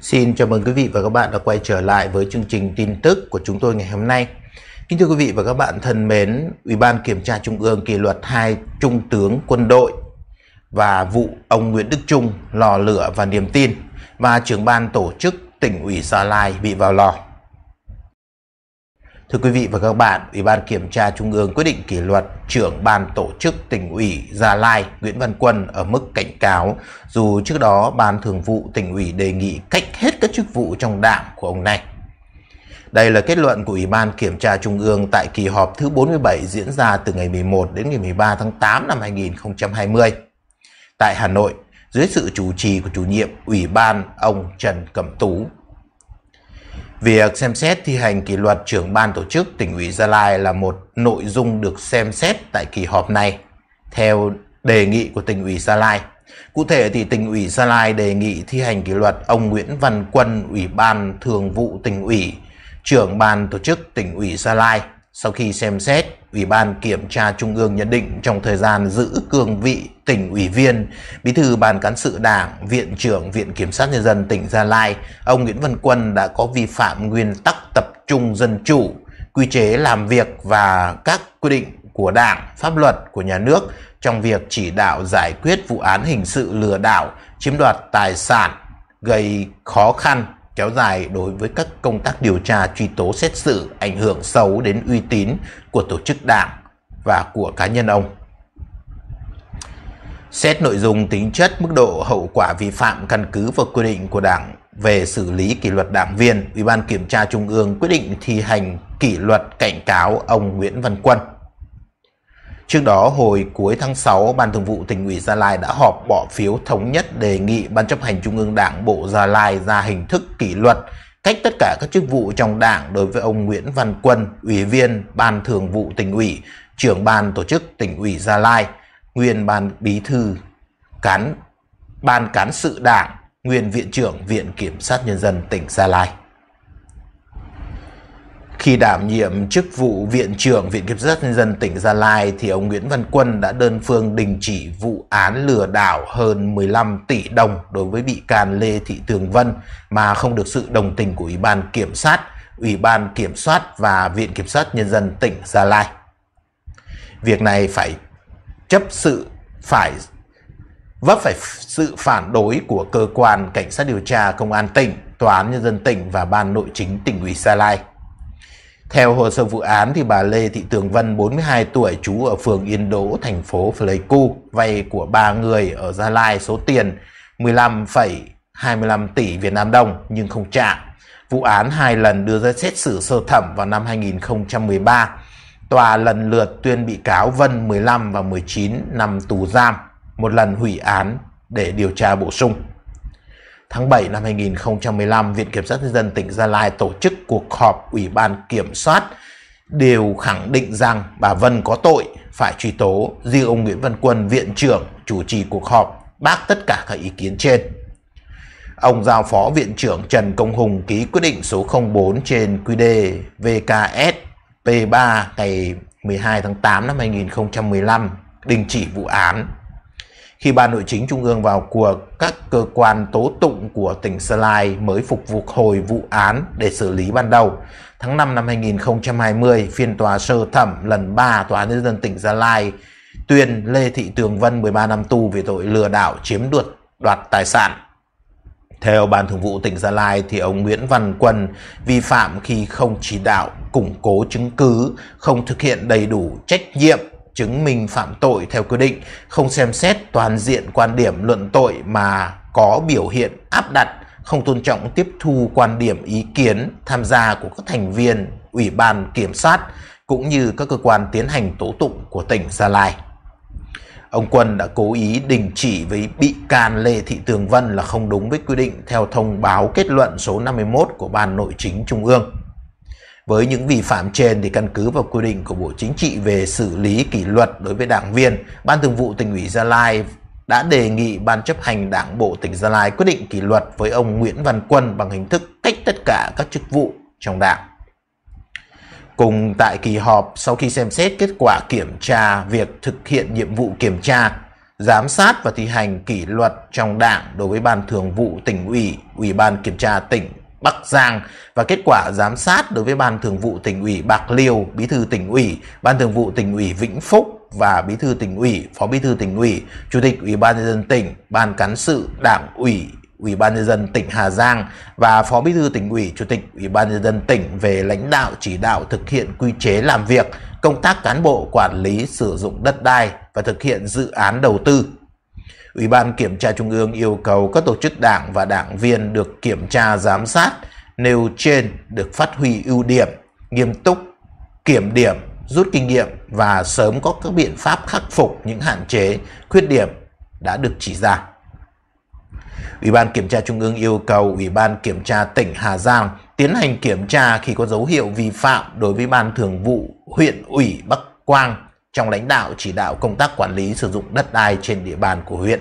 Xin chào mừng quý vị và các bạn đã quay trở lại với chương trình tin tức của chúng tôi ngày hôm nay. Kính thưa quý vị và các bạn thân mến, Ủy ban Kiểm tra Trung ương kỷ luật hai trung tướng quân đội và vụ ông Nguyễn Đức Trung lò lửa và niềm tin và trưởng ban tổ chức tỉnh ủy Gia Lai bị vào lò. Thưa quý vị và các bạn, Ủy ban Kiểm tra Trung ương quyết định kỷ luật trưởng ban tổ chức tỉnh ủy Gia Lai Nguyễn Văn Quân ở mức cảnh cáo, dù trước đó ban thường vụ tỉnh ủy đề nghị cách hết các chức vụ trong đảng của ông này. Đây là kết luận của Ủy ban Kiểm tra Trung ương tại kỳ họp thứ 47 diễn ra từ ngày 11 đến ngày 13 tháng 8 năm 2020. Tại Hà Nội, dưới sự chủ trì của chủ nhiệm Ủy ban ông Trần Cẩm Tú, Việc xem xét thi hành kỷ luật trưởng ban tổ chức tỉnh ủy Gia Lai là một nội dung được xem xét tại kỳ họp này, theo đề nghị của tỉnh ủy Gia Lai. Cụ thể thì tỉnh ủy Gia Lai đề nghị thi hành kỷ luật ông Nguyễn Văn Quân, Ủy ban Thường vụ tỉnh ủy, trưởng ban tổ chức tỉnh ủy Gia Lai sau khi xem xét, Ủy ban Kiểm tra Trung ương nhận định trong thời gian giữ cương vị tỉnh ủy viên, bí thư ban cán sự đảng, viện trưởng Viện Kiểm sát Nhân dân tỉnh Gia Lai, ông Nguyễn Văn Quân đã có vi phạm nguyên tắc tập trung dân chủ, quy chế làm việc và các quy định của đảng, pháp luật của nhà nước trong việc chỉ đạo giải quyết vụ án hình sự lừa đảo, chiếm đoạt tài sản, gây khó khăn kéo dài đối với các công tác điều tra truy tố xét xử ảnh hưởng xấu đến uy tín của tổ chức đảng và của cá nhân ông. Xét nội dung tính chất mức độ hậu quả vi phạm căn cứ vào quy định của Đảng về xử lý kỷ luật đảng viên, Ủy ban Kiểm tra Trung ương quyết định thi hành kỷ luật cảnh cáo ông Nguyễn Văn Quân. Trước đó, hồi cuối tháng 6, Ban Thường vụ tỉnh ủy Gia Lai đã họp bỏ phiếu thống nhất đề nghị Ban chấp hành Trung ương Đảng Bộ Gia Lai ra hình thức kỷ luật cách tất cả các chức vụ trong đảng đối với ông Nguyễn Văn Quân, Ủy viên Ban Thường vụ tỉnh ủy, trưởng ban tổ chức tỉnh ủy Gia Lai, nguyên ban bí thư, cán ban cán sự đảng, nguyên viện trưởng Viện Kiểm sát Nhân dân tỉnh Gia Lai. Khi đảm nhiệm chức vụ Viện trưởng Viện Kiểm sát Nhân dân tỉnh Gia Lai thì ông Nguyễn Văn Quân đã đơn phương đình chỉ vụ án lừa đảo hơn 15 tỷ đồng đối với bị can Lê Thị Tường Vân mà không được sự đồng tình của Ủy ban Kiểm sát, Ủy ban Kiểm soát và Viện Kiểm sát Nhân dân tỉnh Gia Lai. Việc này phải chấp sự phải vấp phải sự phản đối của cơ quan cảnh sát điều tra công an tỉnh, tòa án nhân dân tỉnh và ban nội chính tỉnh ủy Gia Lai. Theo hồ sơ vụ án, thì bà Lê Thị Tường Vân, 42 tuổi, trú ở phường Yên Đỗ, thành phố Pleiku, vay của ba người ở Gia Lai số tiền 15,25 tỷ Việt Nam đồng nhưng không trả. Vụ án hai lần đưa ra xét xử sơ thẩm vào năm 2013. Tòa lần lượt tuyên bị cáo Vân 15 và 19 năm tù giam, một lần hủy án để điều tra bổ sung. Tháng 7 năm 2015, Viện Kiểm sát Nhân dân tỉnh Gia Lai tổ chức cuộc họp Ủy ban Kiểm soát đều khẳng định rằng bà Vân có tội, phải truy tố. Riêng ông Nguyễn Văn Quân, Viện trưởng, chủ trì cuộc họp, bác tất cả các ý kiến trên. Ông giao phó Viện trưởng Trần Công Hùng ký quyết định số 04 trên QD VKS P3 ngày 12 tháng 8 năm 2015 đình chỉ vụ án khi Ban Nội chính Trung ương vào cuộc, các cơ quan tố tụng của tỉnh Gia Lai mới phục vụ hồi vụ án để xử lý ban đầu. Tháng 5 năm 2020, phiên tòa sơ thẩm lần 3 Tòa án Nhân dân tỉnh Gia Lai tuyên Lê Thị Tường Vân 13 năm tù về tội lừa đảo chiếm đoạt đoạt tài sản. Theo Ban Thường vụ tỉnh Gia Lai thì ông Nguyễn Văn Quân vi phạm khi không chỉ đạo, củng cố chứng cứ, không thực hiện đầy đủ trách nhiệm chứng minh phạm tội theo quy định, không xem xét toàn diện quan điểm luận tội mà có biểu hiện áp đặt, không tôn trọng tiếp thu quan điểm ý kiến tham gia của các thành viên Ủy ban Kiểm sát cũng như các cơ quan tiến hành tố tụng của tỉnh Gia Lai. Ông Quân đã cố ý đình chỉ với bị can Lê Thị Tường Vân là không đúng với quy định theo thông báo kết luận số 51 của Ban Nội chính Trung ương. Với những vi phạm trên thì căn cứ vào quy định của Bộ Chính trị về xử lý kỷ luật đối với đảng viên, Ban Thường vụ tỉnh ủy Gia Lai đã đề nghị Ban chấp hành Đảng Bộ tỉnh Gia Lai quyết định kỷ luật với ông Nguyễn Văn Quân bằng hình thức cách tất cả các chức vụ trong đảng. Cùng tại kỳ họp, sau khi xem xét kết quả kiểm tra việc thực hiện nhiệm vụ kiểm tra, giám sát và thi hành kỷ luật trong đảng đối với Ban Thường vụ tỉnh ủy, Ủy ban Kiểm tra tỉnh Bắc Giang và kết quả giám sát đối với Ban Thường vụ tỉnh ủy Bạc Liêu, Bí thư tỉnh ủy, Ban Thường vụ tỉnh ủy Vĩnh Phúc và Bí thư tỉnh ủy, Phó Bí thư tỉnh ủy, Chủ tịch Ủy ban nhân dân tỉnh, Ban cán sự Đảng ủy Ủy ban nhân dân tỉnh Hà Giang và Phó Bí thư tỉnh ủy, Chủ tịch Ủy ban nhân dân tỉnh về lãnh đạo chỉ đạo thực hiện quy chế làm việc, công tác cán bộ quản lý sử dụng đất đai và thực hiện dự án đầu tư Ủy ban Kiểm tra Trung ương yêu cầu các tổ chức đảng và đảng viên được kiểm tra giám sát nêu trên được phát huy ưu điểm, nghiêm túc, kiểm điểm, rút kinh nghiệm và sớm có các biện pháp khắc phục những hạn chế, khuyết điểm đã được chỉ ra. Ủy ban Kiểm tra Trung ương yêu cầu Ủy ban Kiểm tra tỉnh Hà Giang tiến hành kiểm tra khi có dấu hiệu vi phạm đối với Ban Thường vụ huyện ủy Bắc Quang trong lãnh đạo chỉ đạo công tác quản lý sử dụng đất đai trên địa bàn của huyện.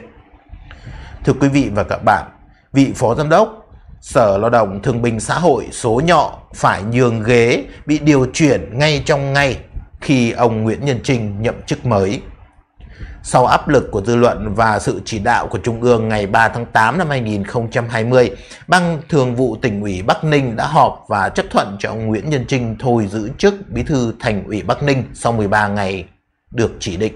Thưa quý vị và các bạn, vị Phó Giám đốc Sở Lao động Thương binh Xã hội số nhọ phải nhường ghế bị điều chuyển ngay trong ngày khi ông Nguyễn Nhân Trinh nhậm chức mới. Sau áp lực của dư luận và sự chỉ đạo của Trung ương ngày 3 tháng 8 năm 2020, Ban Thường vụ tỉnh ủy Bắc Ninh đã họp và chấp thuận cho ông Nguyễn Nhân Trinh thôi giữ chức bí thư thành ủy Bắc Ninh sau 13 ngày được chỉ định.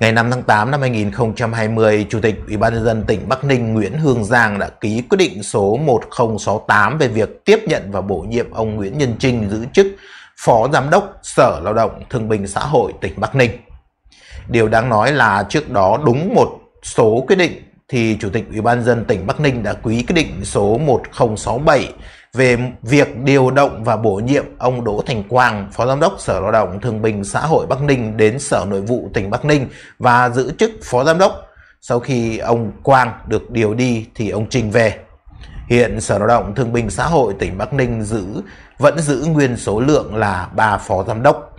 Ngày 5 tháng 8 năm 2020, Chủ tịch Ủy ban nhân dân tỉnh Bắc Ninh Nguyễn Hương Giang đã ký quyết định số 1068 về việc tiếp nhận và bổ nhiệm ông Nguyễn Nhân Trinh giữ chức Phó Giám đốc Sở Lao động Thương binh Xã hội tỉnh Bắc Ninh. Điều đáng nói là trước đó đúng một số quyết định thì Chủ tịch Ủy ban dân tỉnh Bắc Ninh đã ký quyết định số 1067 về việc điều động và bổ nhiệm ông Đỗ Thành Quang, Phó Giám đốc Sở Lao động Thương binh Xã hội Bắc Ninh đến Sở Nội vụ tỉnh Bắc Ninh và giữ chức Phó Giám đốc. Sau khi ông Quang được điều đi thì ông Trình về. Hiện Sở Lao động Thương binh Xã hội tỉnh Bắc Ninh giữ vẫn giữ nguyên số lượng là 3 Phó Giám đốc.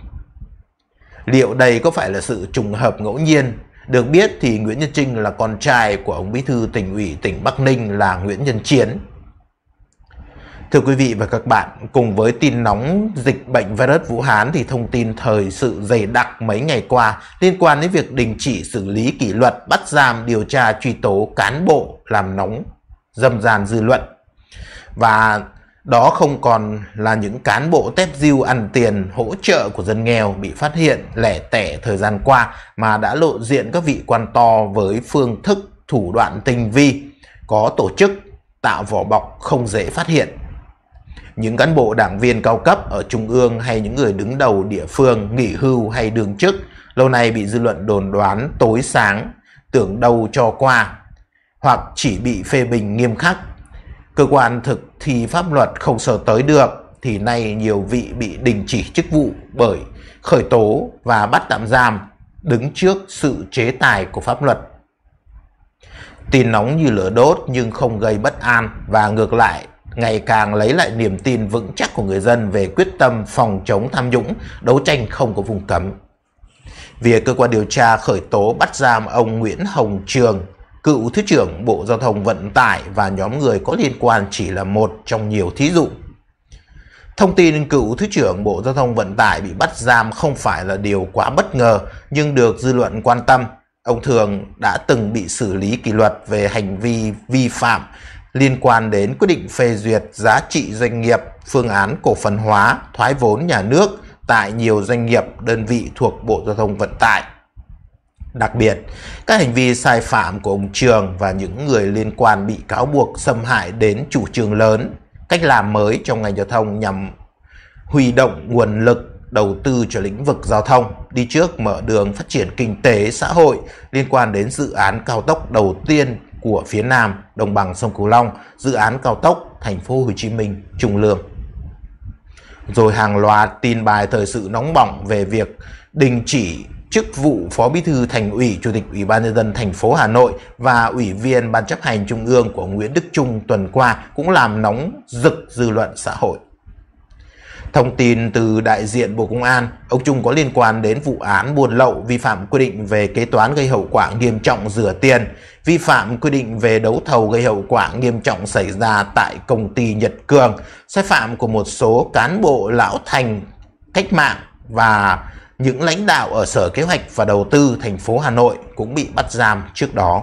Liệu đây có phải là sự trùng hợp ngẫu nhiên được biết thì Nguyễn Nhân Trinh là con trai của ông bí thư tỉnh ủy tỉnh Bắc Ninh là Nguyễn Nhân Chiến. Thưa quý vị và các bạn, cùng với tin nóng dịch bệnh virus Vũ Hán thì thông tin thời sự dày đặc mấy ngày qua liên quan đến việc đình chỉ xử lý kỷ luật bắt giam điều tra truy tố cán bộ làm nóng dầm dàn dư luận. Và đó không còn là những cán bộ tép diêu ăn tiền hỗ trợ của dân nghèo bị phát hiện lẻ tẻ thời gian qua mà đã lộ diện các vị quan to với phương thức thủ đoạn tinh vi, có tổ chức, tạo vỏ bọc không dễ phát hiện những cán bộ đảng viên cao cấp ở trung ương hay những người đứng đầu địa phương nghỉ hưu hay đương chức lâu nay bị dư luận đồn đoán tối sáng, tưởng đâu cho qua hoặc chỉ bị phê bình nghiêm khắc. Cơ quan thực thi pháp luật không sờ tới được thì nay nhiều vị bị đình chỉ chức vụ bởi khởi tố và bắt tạm giam đứng trước sự chế tài của pháp luật. Tin nóng như lửa đốt nhưng không gây bất an và ngược lại ngày càng lấy lại niềm tin vững chắc của người dân về quyết tâm phòng chống tham nhũng, đấu tranh không có vùng cấm. Việc cơ quan điều tra khởi tố bắt giam ông Nguyễn Hồng Trường, cựu Thứ trưởng Bộ Giao thông Vận tải và nhóm người có liên quan chỉ là một trong nhiều thí dụ. Thông tin cựu Thứ trưởng Bộ Giao thông Vận tải bị bắt giam không phải là điều quá bất ngờ nhưng được dư luận quan tâm. Ông Thường đã từng bị xử lý kỷ luật về hành vi vi phạm liên quan đến quyết định phê duyệt giá trị doanh nghiệp, phương án cổ phần hóa, thoái vốn nhà nước tại nhiều doanh nghiệp, đơn vị thuộc Bộ Giao thông Vận tải. Đặc biệt, các hành vi sai phạm của ông Trường và những người liên quan bị cáo buộc xâm hại đến chủ trương lớn, cách làm mới trong ngành giao thông nhằm huy động nguồn lực đầu tư cho lĩnh vực giao thông, đi trước mở đường phát triển kinh tế xã hội liên quan đến dự án cao tốc đầu tiên của phía Nam đồng bằng sông Cửu Long, dự án cao tốc thành phố Hồ Chí Minh Trung Lương. Rồi hàng loạt tin bài thời sự nóng bỏng về việc đình chỉ chức vụ Phó Bí thư Thành ủy, Chủ tịch Ủy ban nhân dân thành phố Hà Nội và Ủy viên Ban chấp hành Trung ương của Nguyễn Đức Trung tuần qua cũng làm nóng rực dư luận xã hội. Thông tin từ đại diện Bộ Công an, ông Trung có liên quan đến vụ án buôn lậu vi phạm quy định về kế toán gây hậu quả nghiêm trọng rửa tiền, vi phạm quy định về đấu thầu gây hậu quả nghiêm trọng xảy ra tại công ty Nhật Cường, sai phạm của một số cán bộ lão thành cách mạng và những lãnh đạo ở Sở Kế hoạch và Đầu tư thành phố Hà Nội cũng bị bắt giam trước đó.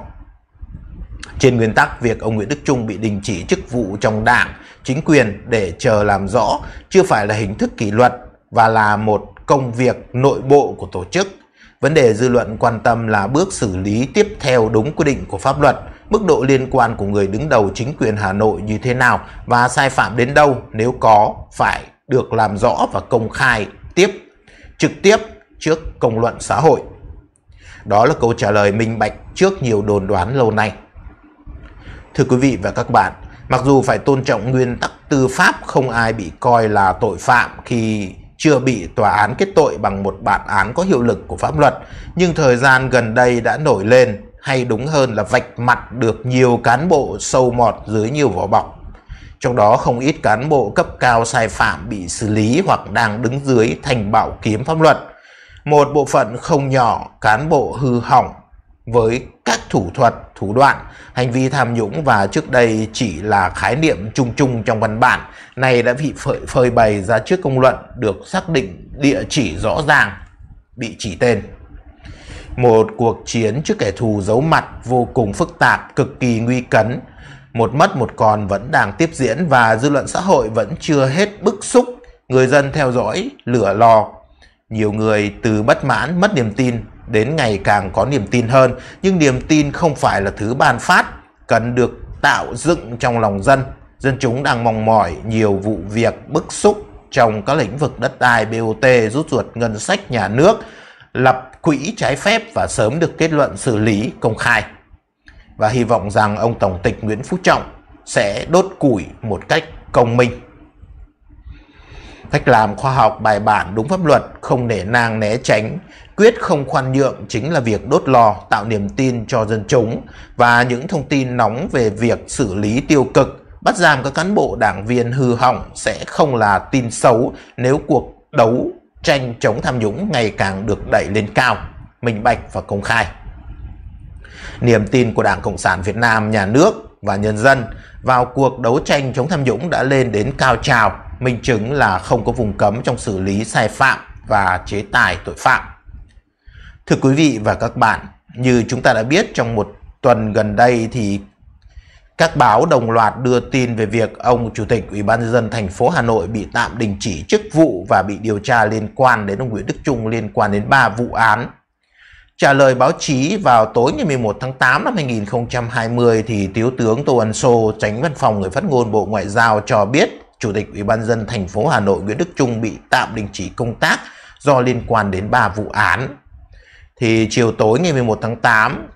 Trên nguyên tắc, việc ông Nguyễn Đức Trung bị đình chỉ chức vụ trong đảng, chính quyền để chờ làm rõ chưa phải là hình thức kỷ luật và là một công việc nội bộ của tổ chức. Vấn đề dư luận quan tâm là bước xử lý tiếp theo đúng quy định của pháp luật, mức độ liên quan của người đứng đầu chính quyền Hà Nội như thế nào và sai phạm đến đâu nếu có phải được làm rõ và công khai tiếp, trực tiếp trước công luận xã hội. Đó là câu trả lời minh bạch trước nhiều đồn đoán lâu nay. Thưa quý vị và các bạn, mặc dù phải tôn trọng nguyên tắc tư pháp không ai bị coi là tội phạm khi chưa bị tòa án kết tội bằng một bản án có hiệu lực của pháp luật, nhưng thời gian gần đây đã nổi lên hay đúng hơn là vạch mặt được nhiều cán bộ sâu mọt dưới nhiều vỏ bọc. Trong đó không ít cán bộ cấp cao sai phạm bị xử lý hoặc đang đứng dưới thành bảo kiếm pháp luật. Một bộ phận không nhỏ cán bộ hư hỏng với các thủ thuật, thủ đoạn, hành vi tham nhũng và trước đây chỉ là khái niệm chung chung trong văn bản, này đã bị phơi, phơi bày ra trước công luận được xác định địa chỉ rõ ràng, bị chỉ tên. Một cuộc chiến trước kẻ thù giấu mặt vô cùng phức tạp, cực kỳ nguy cấn, một mất một còn vẫn đang tiếp diễn và dư luận xã hội vẫn chưa hết bức xúc, người dân theo dõi, lửa lò. Nhiều người từ bất mãn, mất niềm tin đến ngày càng có niềm tin hơn, nhưng niềm tin không phải là thứ ban phát, cần được tạo dựng trong lòng dân. Dân chúng đang mong mỏi nhiều vụ việc bức xúc trong các lĩnh vực đất đai BOT rút ruột ngân sách nhà nước, lập quỹ trái phép và sớm được kết luận xử lý công khai. Và hy vọng rằng ông Tổng tịch Nguyễn Phú Trọng sẽ đốt củi một cách công minh. Cách làm khoa học bài bản đúng pháp luật, không nể nang né tránh, quyết không khoan nhượng chính là việc đốt lò tạo niềm tin cho dân chúng và những thông tin nóng về việc xử lý tiêu cực, bắt giam các cán bộ đảng viên hư hỏng sẽ không là tin xấu nếu cuộc đấu tranh chống tham nhũng ngày càng được đẩy lên cao, minh bạch và công khai. Niềm tin của Đảng Cộng sản Việt Nam, nhà nước và nhân dân vào cuộc đấu tranh chống tham nhũng đã lên đến cao trào minh chứng là không có vùng cấm trong xử lý sai phạm và chế tài tội phạm. Thưa quý vị và các bạn, như chúng ta đã biết trong một tuần gần đây thì các báo đồng loạt đưa tin về việc ông Chủ tịch Ủy ban nhân dân thành phố Hà Nội bị tạm đình chỉ chức vụ và bị điều tra liên quan đến ông Nguyễn Đức Trung liên quan đến 3 vụ án. Trả lời báo chí vào tối ngày 11 tháng 8 năm 2020 thì Thiếu tướng Tô Ân Sô, tránh văn phòng người phát ngôn Bộ Ngoại giao cho biết Chủ tịch Ủy ban dân thành phố Hà Nội Nguyễn Đức Trung bị tạm đình chỉ công tác do liên quan đến 3 vụ án. Thì chiều tối ngày 11 tháng 8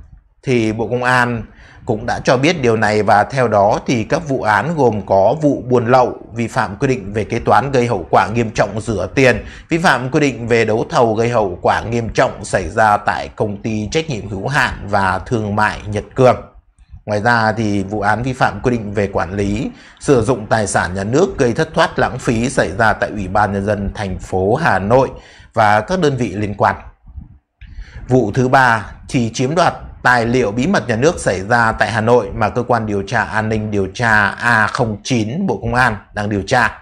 thì Bộ Công an cũng đã cho biết điều này và theo đó thì các vụ án gồm có vụ buôn lậu, vi phạm quy định về kế toán gây hậu quả nghiêm trọng rửa tiền, vi phạm quy định về đấu thầu gây hậu quả nghiêm trọng xảy ra tại công ty trách nhiệm hữu hạn và thương mại Nhật Cường. Ngoài ra thì vụ án vi phạm quy định về quản lý, sử dụng tài sản nhà nước gây thất thoát lãng phí xảy ra tại Ủy ban Nhân dân thành phố Hà Nội và các đơn vị liên quan. Vụ thứ ba, thì chiếm đoạt tài liệu bí mật nhà nước xảy ra tại Hà Nội mà cơ quan điều tra an ninh điều tra A09 Bộ Công an đang điều tra.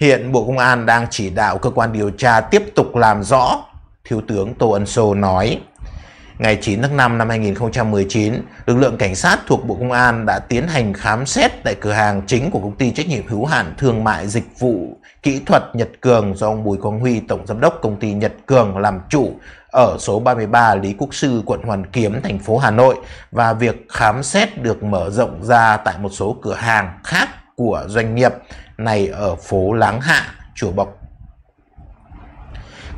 Hiện Bộ Công an đang chỉ đạo cơ quan điều tra tiếp tục làm rõ, Thiếu tướng Tô Ân Sô nói ngày 9 tháng 5 năm 2019, lực lượng cảnh sát thuộc Bộ Công an đã tiến hành khám xét tại cửa hàng chính của công ty trách nhiệm hữu hạn thương mại dịch vụ kỹ thuật Nhật Cường do ông Bùi Quang Huy, tổng giám đốc công ty Nhật Cường làm chủ ở số 33 Lý Quốc Sư, quận Hoàn Kiếm, thành phố Hà Nội và việc khám xét được mở rộng ra tại một số cửa hàng khác của doanh nghiệp này ở phố Láng Hạ, Chùa Bộc,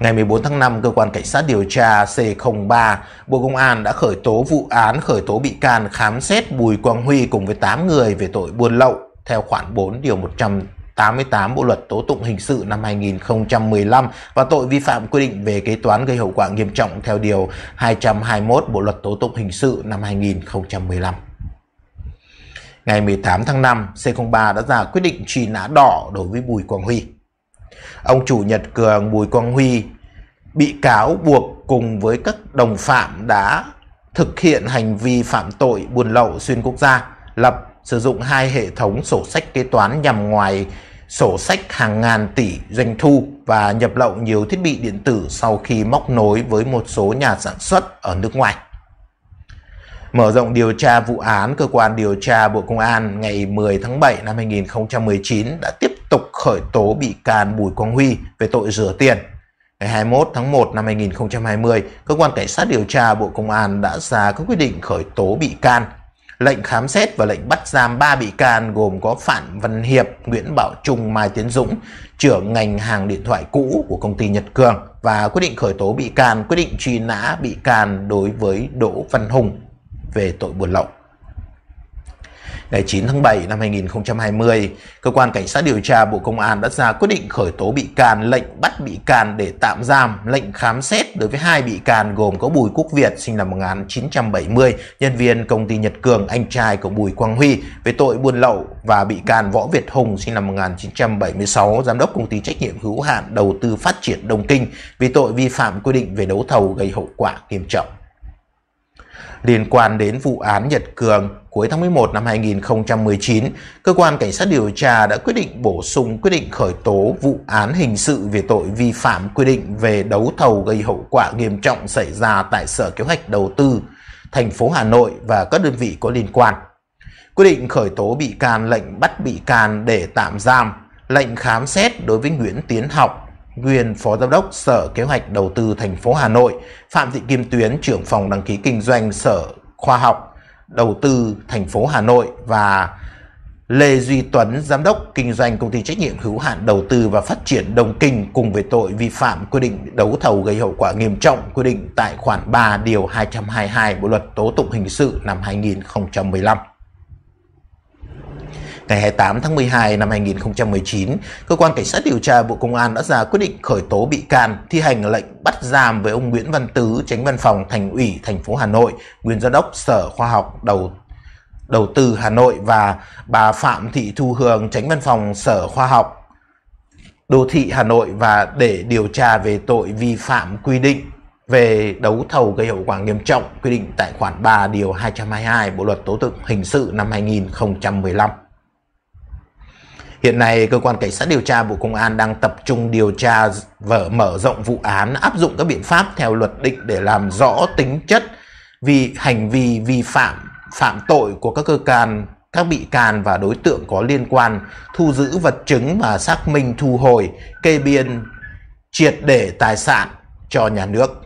Ngày 14 tháng 5, Cơ quan Cảnh sát điều tra C03 Bộ Công an đã khởi tố vụ án khởi tố bị can khám xét Bùi Quang Huy cùng với 8 người về tội buôn lậu theo khoản 4 điều 188 Bộ Luật Tố Tụng Hình sự năm 2015 và tội vi phạm quy định về kế toán gây hậu quả nghiêm trọng theo điều 221 Bộ Luật Tố Tụng Hình sự năm 2015. Ngày 18 tháng 5, C03 đã ra quyết định truy nã đỏ đối với Bùi Quang Huy. Ông chủ Nhật Cường Bùi Quang Huy bị cáo buộc cùng với các đồng phạm đã thực hiện hành vi phạm tội buôn lậu xuyên quốc gia, lập sử dụng hai hệ thống sổ sách kế toán nhằm ngoài sổ sách hàng ngàn tỷ doanh thu và nhập lậu nhiều thiết bị điện tử sau khi móc nối với một số nhà sản xuất ở nước ngoài. Mở rộng điều tra vụ án, cơ quan điều tra Bộ Công an ngày 10 tháng 7 năm 2019 đã tiếp tục khởi tố bị can Bùi Quang Huy về tội rửa tiền. Ngày 21 tháng 1 năm 2020, cơ quan cảnh sát điều tra Bộ Công an đã ra các quyết định khởi tố bị can, lệnh khám xét và lệnh bắt giam 3 bị can gồm có Phạm Văn Hiệp, Nguyễn Bảo Trung, Mai Tiến Dũng, trưởng ngành hàng điện thoại cũ của công ty Nhật Cường và quyết định khởi tố bị can, quyết định truy nã bị can đối với Đỗ Văn Hùng về tội buôn lậu. Ngày 9 tháng 7 năm 2020, Cơ quan Cảnh sát điều tra Bộ Công an đã ra quyết định khởi tố bị can lệnh bắt bị can để tạm giam, lệnh khám xét đối với hai bị can gồm có Bùi Quốc Việt sinh năm 1970, nhân viên công ty Nhật Cường, anh trai của Bùi Quang Huy về tội buôn lậu và bị can Võ Việt Hùng sinh năm 1976, giám đốc công ty trách nhiệm hữu hạn đầu tư phát triển Đông Kinh về tội vi phạm quy định về đấu thầu gây hậu quả nghiêm trọng liên quan đến vụ án Nhật Cường cuối tháng 11 năm 2019, cơ quan cảnh sát điều tra đã quyết định bổ sung quyết định khởi tố vụ án hình sự về tội vi phạm quy định về đấu thầu gây hậu quả nghiêm trọng xảy ra tại Sở Kế hoạch Đầu tư thành phố Hà Nội và các đơn vị có liên quan. Quyết định khởi tố bị can lệnh bắt bị can để tạm giam, lệnh khám xét đối với Nguyễn Tiến Học, nguyên Phó Giám đốc Sở Kế hoạch Đầu tư thành phố Hà Nội, Phạm Thị Kim Tuyến, trưởng phòng đăng ký kinh doanh Sở Khoa học Đầu tư thành phố Hà Nội và Lê Duy Tuấn, giám đốc kinh doanh công ty trách nhiệm hữu hạn đầu tư và phát triển Đồng Kinh cùng về tội vi phạm quy định đấu thầu gây hậu quả nghiêm trọng quy định tại khoản 3 điều 222 Bộ luật tố tụng hình sự năm 2015. Ngày 28 tháng 12 năm 2019, Cơ quan Cảnh sát điều tra Bộ Công an đã ra quyết định khởi tố bị can, thi hành lệnh bắt giam với ông Nguyễn Văn Tứ, tránh văn phòng Thành ủy thành phố Hà Nội, nguyên giám đốc Sở Khoa học Đầu Đầu tư Hà Nội và bà Phạm Thị Thu Hương, tránh văn phòng Sở Khoa học Đô thị Hà Nội và để điều tra về tội vi phạm quy định về đấu thầu gây hậu quả nghiêm trọng quy định tại khoản 3 điều 222 Bộ luật tố tụng hình sự năm 2015. Hiện nay, cơ quan cảnh sát điều tra Bộ Công an đang tập trung điều tra và mở rộng vụ án áp dụng các biện pháp theo luật định để làm rõ tính chất vì hành vi vi phạm phạm tội của các cơ can các bị can và đối tượng có liên quan thu giữ vật chứng và xác minh thu hồi kê biên triệt để tài sản cho nhà nước.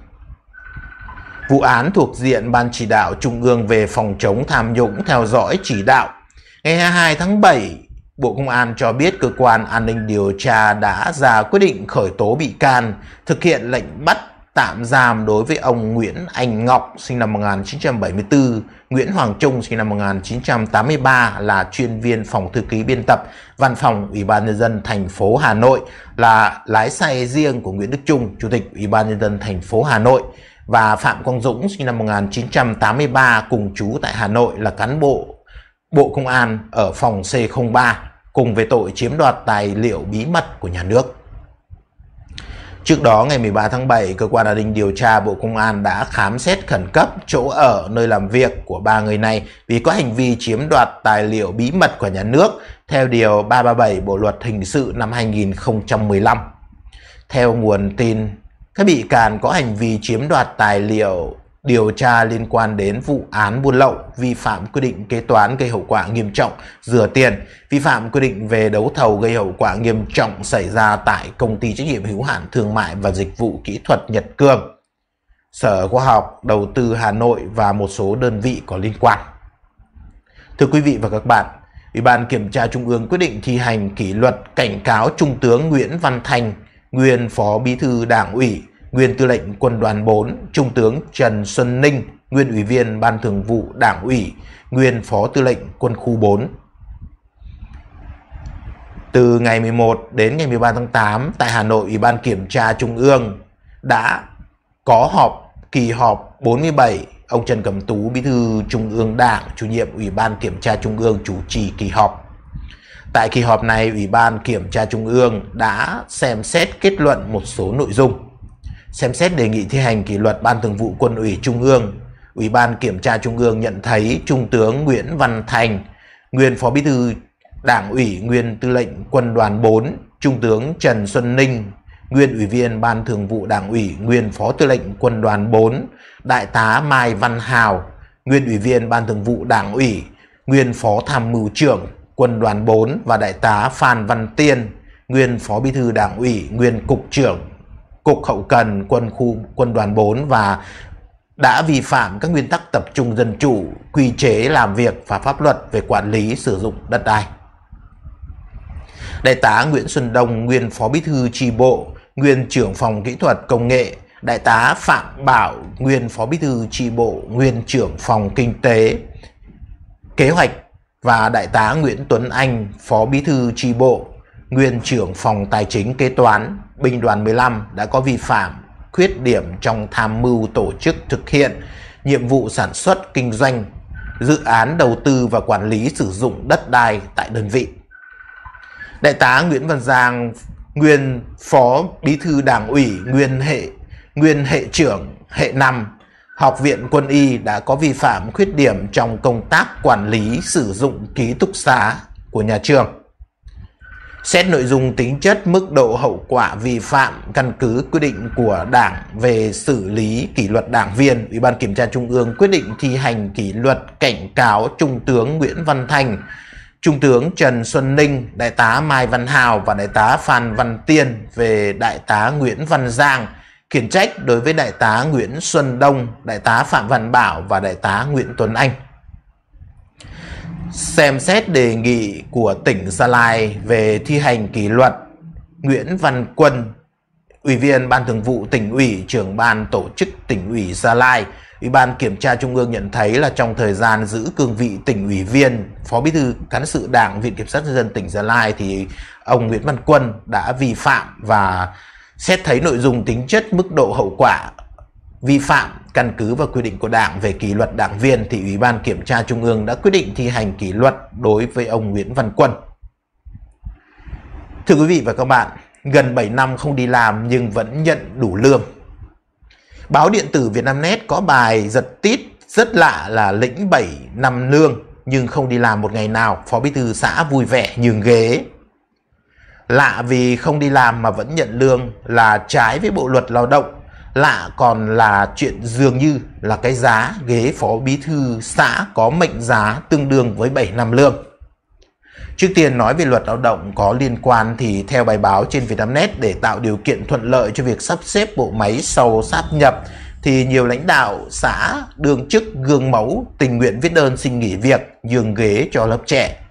Vụ án thuộc diện Ban chỉ đạo Trung ương về phòng chống tham nhũng theo dõi chỉ đạo. Ngày 22 tháng 7 Bộ Công an cho biết cơ quan an ninh điều tra đã ra quyết định khởi tố bị can, thực hiện lệnh bắt tạm giam đối với ông Nguyễn Anh Ngọc sinh năm 1974, Nguyễn Hoàng Trung sinh năm 1983 là chuyên viên phòng thư ký biên tập văn phòng Ủy ban nhân dân thành phố Hà Nội là lái xe riêng của Nguyễn Đức Trung, chủ tịch Ủy ban nhân dân thành phố Hà Nội và Phạm Quang Dũng sinh năm 1983 cùng chú tại Hà Nội là cán bộ Bộ Công an ở phòng C03 cùng về tội chiếm đoạt tài liệu bí mật của nhà nước. Trước đó ngày 13 tháng 7, cơ quan an ninh điều tra Bộ Công an đã khám xét khẩn cấp chỗ ở nơi làm việc của ba người này vì có hành vi chiếm đoạt tài liệu bí mật của nhà nước theo điều 337 Bộ luật hình sự năm 2015. Theo nguồn tin, các bị can có hành vi chiếm đoạt tài liệu điều tra liên quan đến vụ án buôn lậu, vi phạm quy định kế toán gây hậu quả nghiêm trọng, rửa tiền, vi phạm quy định về đấu thầu gây hậu quả nghiêm trọng xảy ra tại công ty trách nhiệm hữu hạn thương mại và dịch vụ kỹ thuật Nhật Cương, Sở Khoa học Đầu tư Hà Nội và một số đơn vị có liên quan. Thưa quý vị và các bạn, Ủy ban Kiểm tra Trung ương quyết định thi hành kỷ luật cảnh cáo Trung tướng Nguyễn Văn Thành, nguyên Phó Bí thư Đảng ủy, Nguyên Tư lệnh Quân đoàn 4, Trung tướng Trần Xuân Ninh, Nguyên Ủy viên Ban Thường vụ Đảng ủy, Nguyên Phó Tư lệnh Quân khu 4. Từ ngày 11 đến ngày 13 tháng 8 tại Hà Nội, Ủy ban Kiểm tra Trung ương đã có họp kỳ họp 47 ông Trần Cẩm Tú Bí thư Trung ương Đảng, chủ nhiệm Ủy ban Kiểm tra Trung ương chủ trì kỳ họp. Tại kỳ họp này, Ủy ban Kiểm tra Trung ương đã xem xét kết luận một số nội dung xem xét đề nghị thi hành kỷ luật Ban Thường vụ Quân ủy Trung ương. Ủy ban Kiểm tra Trung ương nhận thấy Trung tướng Nguyễn Văn Thành, nguyên Phó Bí thư Đảng ủy, nguyên Tư lệnh Quân đoàn 4, Trung tướng Trần Xuân Ninh, nguyên Ủy viên Ban Thường vụ Đảng ủy, nguyên Phó Tư lệnh Quân đoàn 4, Đại tá Mai Văn Hào, nguyên Ủy viên Ban Thường vụ Đảng ủy, nguyên Phó Tham mưu trưởng Quân đoàn 4 và Đại tá Phan Văn Tiên, nguyên Phó Bí thư Đảng ủy, nguyên Cục trưởng Cục Hậu Cần, Quân khu Quân đoàn 4 và đã vi phạm các nguyên tắc tập trung dân chủ, quy chế làm việc và pháp luật về quản lý sử dụng đất đai. Đại tá Nguyễn Xuân Đông, nguyên phó bí thư tri bộ, nguyên trưởng phòng kỹ thuật công nghệ, Đại tá Phạm Bảo, nguyên phó bí thư tri bộ, nguyên trưởng phòng kinh tế, kế hoạch và Đại tá Nguyễn Tuấn Anh, phó bí thư tri bộ, nguyên trưởng phòng tài chính kế toán, binh đoàn 15 đã có vi phạm, khuyết điểm trong tham mưu tổ chức thực hiện nhiệm vụ sản xuất kinh doanh, dự án đầu tư và quản lý sử dụng đất đai tại đơn vị. Đại tá Nguyễn Văn Giang, nguyên phó bí thư đảng ủy, nguyên hệ nguyên hệ trưởng hệ 5 Học viện Quân y đã có vi phạm khuyết điểm trong công tác quản lý sử dụng ký túc xá của nhà trường xét nội dung tính chất mức độ hậu quả vi phạm căn cứ quy định của Đảng về xử lý kỷ luật đảng viên, Ủy ban Kiểm tra Trung ương quyết định thi hành kỷ luật cảnh cáo Trung tướng Nguyễn Văn Thành, Trung tướng Trần Xuân Ninh, Đại tá Mai Văn Hào và Đại tá Phan Văn Tiên về Đại tá Nguyễn Văn Giang, khiển trách đối với Đại tá Nguyễn Xuân Đông, Đại tá Phạm Văn Bảo và Đại tá Nguyễn Tuấn Anh. Xem xét đề nghị của tỉnh Gia Lai về thi hành kỷ luật Nguyễn Văn Quân Ủy viên Ban Thường vụ tỉnh ủy, trưởng ban tổ chức tỉnh ủy Gia Lai, Ủy ban kiểm tra Trung ương nhận thấy là trong thời gian giữ cương vị tỉnh ủy viên, Phó Bí thư cán sự Đảng Viện kiểm sát nhân dân tỉnh Gia Lai thì ông Nguyễn Văn Quân đã vi phạm và xét thấy nội dung tính chất mức độ hậu quả vi phạm Căn cứ và quy định của Đảng về kỷ luật đảng viên thì Ủy ban Kiểm tra Trung ương đã quyết định thi hành kỷ luật đối với ông Nguyễn Văn Quân. Thưa quý vị và các bạn, gần 7 năm không đi làm nhưng vẫn nhận đủ lương. Báo điện tử Vietnamnet có bài giật tít rất lạ là lĩnh 7 năm lương nhưng không đi làm một ngày nào, Phó Bí thư xã vui vẻ nhường ghế. Lạ vì không đi làm mà vẫn nhận lương là trái với bộ luật lao động lạ còn là chuyện dường như là cái giá ghế phó bí thư xã có mệnh giá tương đương với 7 năm lương. Trước tiên nói về luật lao động có liên quan thì theo bài báo trên Vietnamnet để tạo điều kiện thuận lợi cho việc sắp xếp bộ máy sau sáp nhập thì nhiều lãnh đạo xã đương chức gương mẫu tình nguyện viết đơn xin nghỉ việc nhường ghế cho lớp trẻ.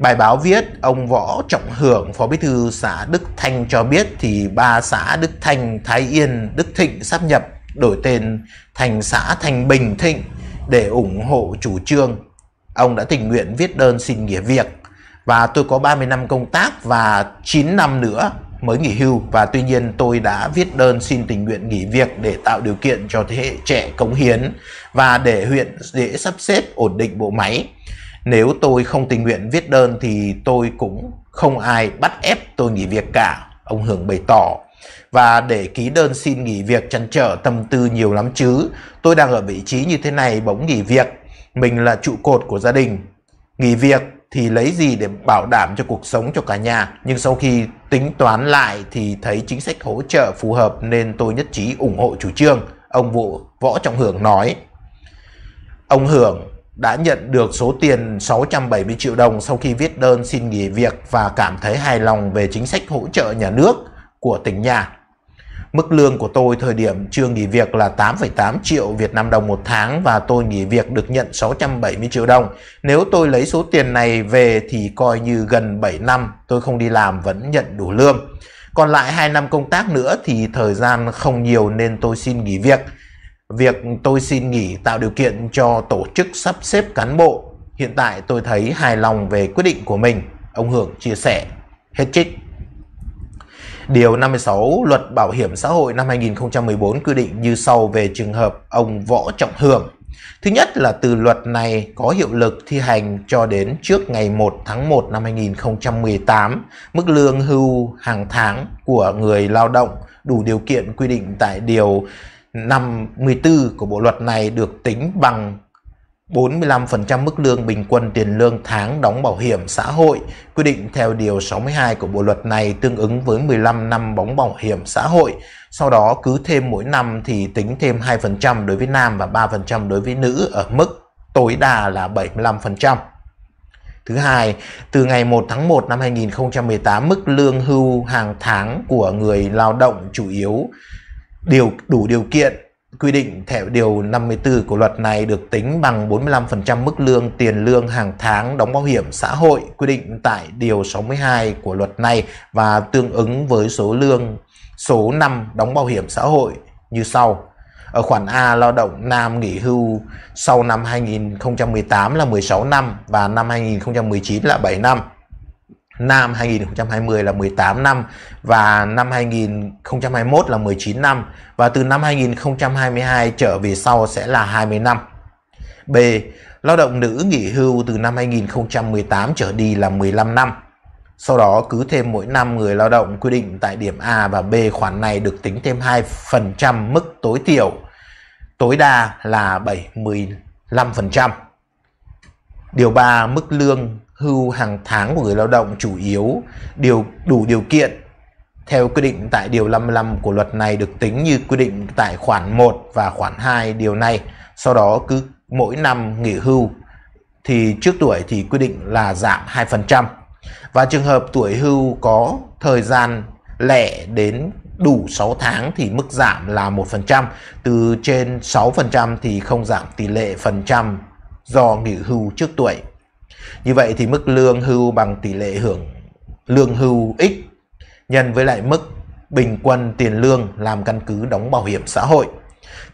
Bài báo viết, ông Võ Trọng Hưởng, Phó Bí thư xã Đức Thanh cho biết thì ba xã Đức Thanh, Thái Yên, Đức Thịnh sắp nhập đổi tên thành xã Thành Bình Thịnh để ủng hộ chủ trương. Ông đã tình nguyện viết đơn xin nghỉ việc và tôi có 30 năm công tác và 9 năm nữa mới nghỉ hưu và tuy nhiên tôi đã viết đơn xin tình nguyện nghỉ việc để tạo điều kiện cho thế hệ trẻ cống hiến và để huyện dễ sắp xếp ổn định bộ máy. Nếu tôi không tình nguyện viết đơn thì tôi cũng không ai bắt ép tôi nghỉ việc cả, ông Hưởng bày tỏ. Và để ký đơn xin nghỉ việc chăn trở tâm tư nhiều lắm chứ, tôi đang ở vị trí như thế này bỗng nghỉ việc, mình là trụ cột của gia đình. Nghỉ việc thì lấy gì để bảo đảm cho cuộc sống cho cả nhà nhưng sau khi tính toán lại thì thấy chính sách hỗ trợ phù hợp nên tôi nhất trí ủng hộ chủ trương ông vụ võ trọng hưởng nói ông hưởng đã nhận được số tiền 670 triệu đồng sau khi viết đơn xin nghỉ việc và cảm thấy hài lòng về chính sách hỗ trợ nhà nước của tỉnh nhà. Mức lương của tôi thời điểm chưa nghỉ việc là 8,8 triệu Việt Nam đồng một tháng và tôi nghỉ việc được nhận 670 triệu đồng. Nếu tôi lấy số tiền này về thì coi như gần 7 năm tôi không đi làm vẫn nhận đủ lương. Còn lại 2 năm công tác nữa thì thời gian không nhiều nên tôi xin nghỉ việc. Việc tôi xin nghỉ tạo điều kiện cho tổ chức sắp xếp cán bộ. Hiện tại tôi thấy hài lòng về quyết định của mình. Ông Hưởng chia sẻ. Hết trích. Điều 56 Luật Bảo hiểm xã hội năm 2014 quy định như sau về trường hợp ông Võ Trọng Hưởng. Thứ nhất là từ luật này có hiệu lực thi hành cho đến trước ngày 1 tháng 1 năm 2018, mức lương hưu hàng tháng của người lao động đủ điều kiện quy định tại điều năm 14 của bộ luật này được tính bằng 45% mức lương bình quân tiền lương tháng đóng bảo hiểm xã hội quy định theo điều 62 của bộ luật này tương ứng với 15 năm đóng bảo hiểm xã hội. Sau đó cứ thêm mỗi năm thì tính thêm 2% đối với nam và 3% đối với nữ ở mức tối đa là 75%. Thứ hai, từ ngày 1 tháng 1 năm 2018, mức lương hưu hàng tháng của người lao động chủ yếu điều đủ điều kiện quy định theo điều 54 của luật này được tính bằng 45% mức lương tiền lương hàng tháng đóng bảo hiểm xã hội quy định tại điều 62 của luật này và tương ứng với số lương số năm đóng bảo hiểm xã hội như sau. Ở khoản A lao động nam nghỉ hưu sau năm 2018 là 16 năm và năm 2019 là 7 năm. Nam 2020 là 18 năm và năm 2021 là 19 năm và từ năm 2022 trở về sau sẽ là 20 năm. B. Lao động nữ nghỉ hưu từ năm 2018 trở đi là 15 năm. Sau đó cứ thêm mỗi năm người lao động quy định tại điểm A và B khoản này được tính thêm 2% mức tối thiểu, tối đa là 75%. Điều 3. Mức lương hưu hàng tháng của người lao động chủ yếu điều đủ điều kiện theo quy định tại điều 55 của luật này được tính như quy định tại khoản 1 và khoản 2 điều này. Sau đó cứ mỗi năm nghỉ hưu thì trước tuổi thì quy định là giảm 2%. Và trường hợp tuổi hưu có thời gian lẻ đến đủ 6 tháng thì mức giảm là 1%, từ trên 6% thì không giảm tỷ lệ phần trăm do nghỉ hưu trước tuổi. Như vậy thì mức lương hưu bằng tỷ lệ hưởng lương hưu x nhân với lại mức bình quân tiền lương làm căn cứ đóng bảo hiểm xã hội.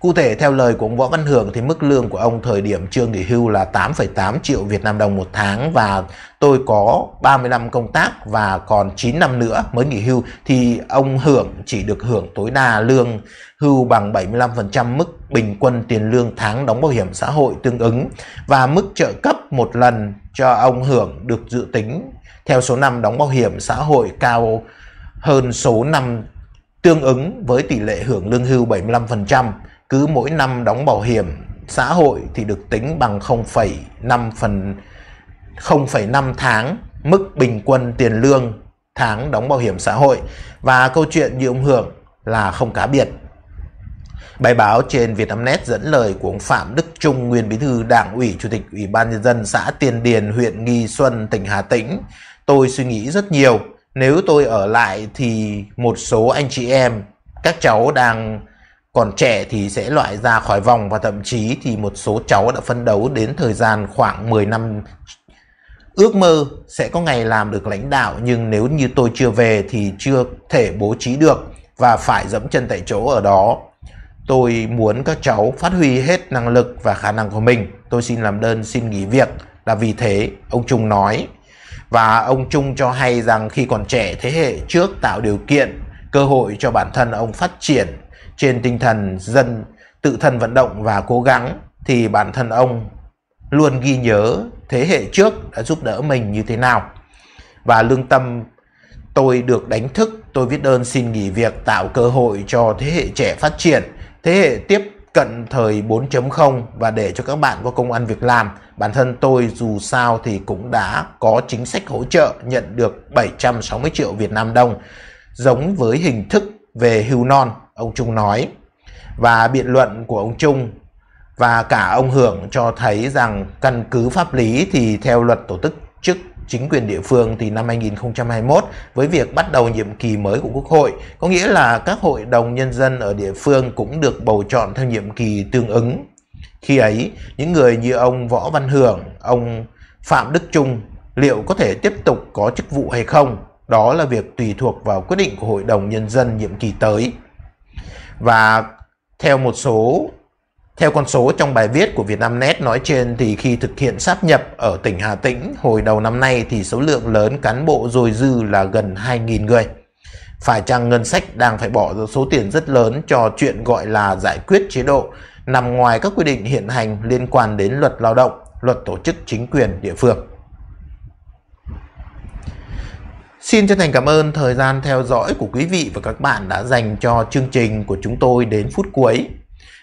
Cụ thể, theo lời của ông Võ Văn Hưởng thì mức lương của ông thời điểm chưa nghỉ hưu là 8,8 triệu Việt Nam đồng một tháng và tôi có 30 năm công tác và còn 9 năm nữa mới nghỉ hưu thì ông Hưởng chỉ được hưởng tối đa lương hưu bằng 75% mức bình quân tiền lương tháng đóng bảo hiểm xã hội tương ứng và mức trợ cấp một lần cho ông Hưởng được dự tính theo số năm đóng bảo hiểm xã hội cao hơn số năm tương ứng với tỷ lệ hưởng lương hưu 75%, cứ mỗi năm đóng bảo hiểm xã hội thì được tính bằng 0,5 phần 0,5 tháng mức bình quân tiền lương tháng đóng bảo hiểm xã hội và câu chuyện như ông Hưởng là không cá biệt. Bài báo trên Vietnamnet dẫn lời của ông Phạm Đức Trung, nguyên bí thư Đảng ủy, Chủ tịch Ủy ban Nhân dân xã Tiền Điền, huyện Nghi Xuân, tỉnh Hà Tĩnh. Tôi suy nghĩ rất nhiều nếu tôi ở lại thì một số anh chị em các cháu đang còn trẻ thì sẽ loại ra khỏi vòng và thậm chí thì một số cháu đã phân đấu đến thời gian khoảng 10 năm ước mơ sẽ có ngày làm được lãnh đạo nhưng nếu như tôi chưa về thì chưa thể bố trí được và phải dẫm chân tại chỗ ở đó tôi muốn các cháu phát huy hết năng lực và khả năng của mình tôi xin làm đơn xin nghỉ việc là vì thế ông trung nói và ông Trung cho hay rằng khi còn trẻ thế hệ trước tạo điều kiện, cơ hội cho bản thân ông phát triển trên tinh thần dân tự thân vận động và cố gắng thì bản thân ông luôn ghi nhớ thế hệ trước đã giúp đỡ mình như thế nào. Và lương tâm tôi được đánh thức, tôi viết đơn xin nghỉ việc tạo cơ hội cho thế hệ trẻ phát triển, thế hệ tiếp cận thời 4.0 và để cho các bạn có công ăn việc làm. Bản thân tôi dù sao thì cũng đã có chính sách hỗ trợ nhận được 760 triệu Việt Nam đồng giống với hình thức về hưu non, ông Trung nói. Và biện luận của ông Trung và cả ông Hưởng cho thấy rằng căn cứ pháp lý thì theo luật tổ chức chức chính quyền địa phương thì năm 2021 với việc bắt đầu nhiệm kỳ mới của Quốc hội, có nghĩa là các hội đồng nhân dân ở địa phương cũng được bầu chọn theo nhiệm kỳ tương ứng. Khi ấy, những người như ông Võ Văn Hưởng, ông Phạm Đức Trung liệu có thể tiếp tục có chức vụ hay không? Đó là việc tùy thuộc vào quyết định của Hội đồng Nhân dân nhiệm kỳ tới. Và theo một số theo con số trong bài viết của Vietnamnet nói trên thì khi thực hiện sáp nhập ở tỉnh Hà Tĩnh hồi đầu năm nay thì số lượng lớn cán bộ dồi dư là gần 2.000 người. Phải chăng ngân sách đang phải bỏ ra số tiền rất lớn cho chuyện gọi là giải quyết chế độ nằm ngoài các quy định hiện hành liên quan đến luật lao động, luật tổ chức chính quyền địa phương. Xin chân thành cảm ơn thời gian theo dõi của quý vị và các bạn đã dành cho chương trình của chúng tôi đến phút cuối.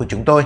của chúng tôi